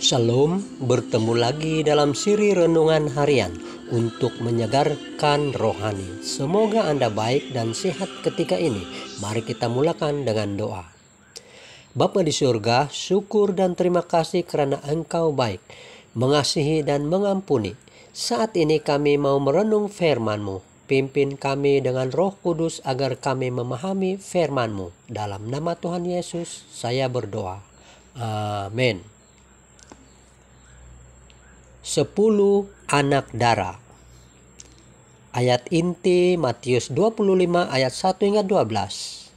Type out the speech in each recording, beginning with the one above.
Shalom, bertemu lagi dalam siri renungan harian untuk menyegarkan rohani. Semoga Anda baik dan sehat ketika ini. Mari kita mulakan dengan doa. Bapa di surga, syukur dan terima kasih karena Engkau baik, mengasihi dan mengampuni. Saat ini kami mau merenung firman-Mu. Pimpin kami dengan roh kudus agar kami memahami firman-Mu. Dalam nama Tuhan Yesus, saya berdoa. Amin. 10 anak dara. Ayat inti Matius 25 ayat 1 hingga 12.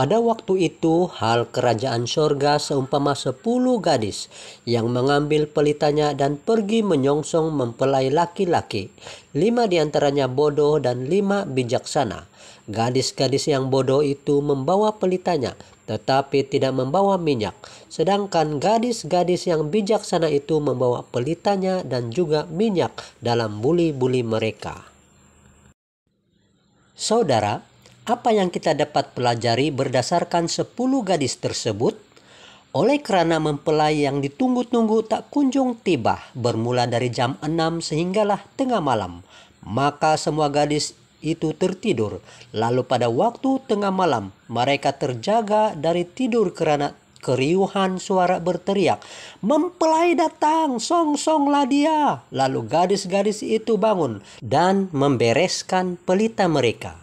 Pada waktu itu, hal kerajaan sorga seumpama sepuluh gadis yang mengambil pelitanya dan pergi menyongsong mempelai laki-laki. Lima diantaranya bodoh dan lima bijaksana. Gadis-gadis yang bodoh itu membawa pelitanya, tetapi tidak membawa minyak. Sedangkan gadis-gadis yang bijaksana itu membawa pelitanya dan juga minyak dalam buli-buli mereka. Saudara, apa yang kita dapat pelajari berdasarkan 10 gadis tersebut? Oleh kerana mempelai yang ditunggu-tunggu tak kunjung tiba bermula dari jam 6 sehinggalah tengah malam, maka semua gadis itu tertidur. Lalu pada waktu tengah malam, mereka terjaga dari tidur kerana keriuhan suara berteriak, "Mempelai datang, song-songlah dia!" Lalu gadis-gadis itu bangun dan membereskan pelita mereka.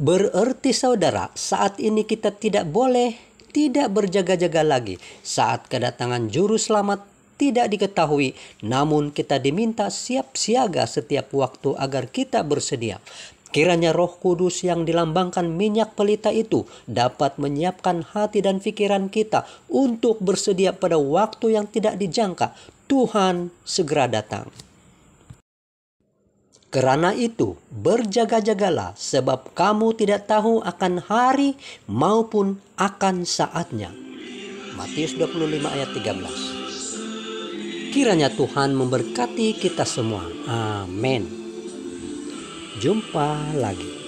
Berarti saudara, saat ini kita tidak boleh tidak berjaga-jaga lagi saat kedatangan juru selamat tidak diketahui, namun kita diminta siap siaga setiap waktu agar kita bersedia. Kiranya roh kudus yang dilambangkan minyak pelita itu dapat menyiapkan hati dan pikiran kita untuk bersedia pada waktu yang tidak dijangka. Tuhan segera datang. Kerana itu, berjaga-jagalah, sebab kamu tidak tahu akan hari maupun akan saatnya. Matius 25 ayat 13 Kiranya Tuhan memberkati kita semua. Amin. Jumpa lagi.